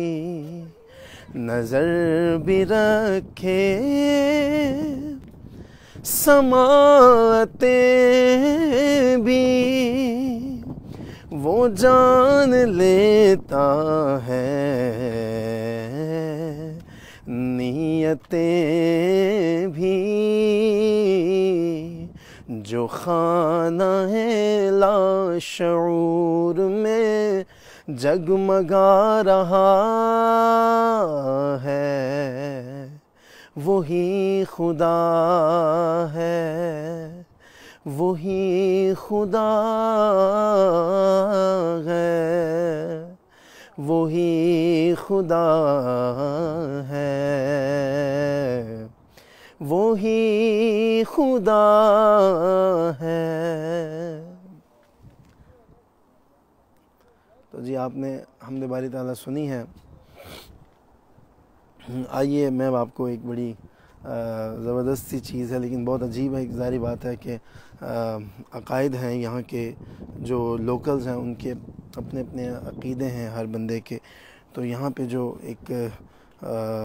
नजर भी रखे समाते भी वो जान लेता है नीयतें भी जो खाना है लाशूर जगमगा रहा है वही खुदा है वही खुदा है वही खुदा है वही खुदा है तो जी आपने हमद बारी ताली सुनी है आइए मैं आपको एक बड़ी ज़बरदस्त सी चीज़ है लेकिन बहुत अजीब है एक जारी बात है कि अकायद हैं यहाँ के जो लोकल्स हैं उनके अपने अपने अकीदे हैं हर बंदे के तो यहाँ पे जो एक आ,